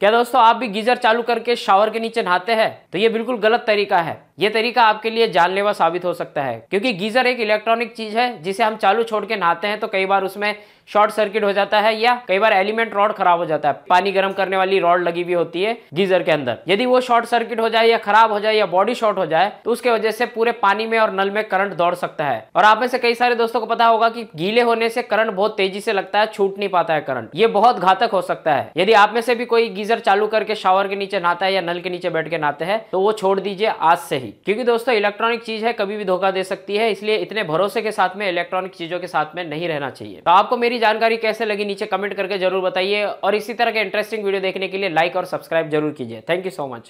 क्या दोस्तों आप भी गीजर चालू करके शावर के नीचे नहाते हैं तो ये बिल्कुल गलत तरीका है ये तरीका आपके लिए जानलेवा साबित हो सकता है क्योंकि गीजर एक इलेक्ट्रॉनिक चीज है जिसे हम चालू छोड़ के नहाते हैं तो कई बार उसमें शॉर्ट सर्किट हो जाता है या कई बार एलिमेंट रॉड खराब हो जाता है पानी गर्म करने वाली रॉड लगी हुई होती है गीजर के अंदर यदि वो शॉर्ट सर्किट हो जाए या खराब हो जाए या बॉडी शॉर्ट हो जाए तो उसके वजह से पूरे पानी में और नल में करंट दौड़ सकता है और आप में से कई सारे दोस्तों को पता होगा की गीले होने से करंट बहुत तेजी से लगता है छूट नहीं पाता है करंट ये बहुत घातक हो सकता है यदि आप में से भी कोई गीजर चालू करके शावर के नीचे नहाता है या नल के नीचे बैठ के नहाते हैं तो वो छोड़ दीजिए आज से ही क्योंकि दोस्तों इलेक्ट्रॉनिक चीज है कभी भी धोखा दे सकती है इसलिए इतने भरोसे के साथ में इलेक्ट्रॉनिक चीजों के साथ में नहीं रहना चाहिए तो आपको मेरी जानकारी कैसे लगी नीचे कमेंट करके जरूर बताइए और इसी तरह के इंटरेस्टिंग वीडियो देखने के लिए लाइक और सब्सक्राइब जरूर कीजिए थैंक यू सो मच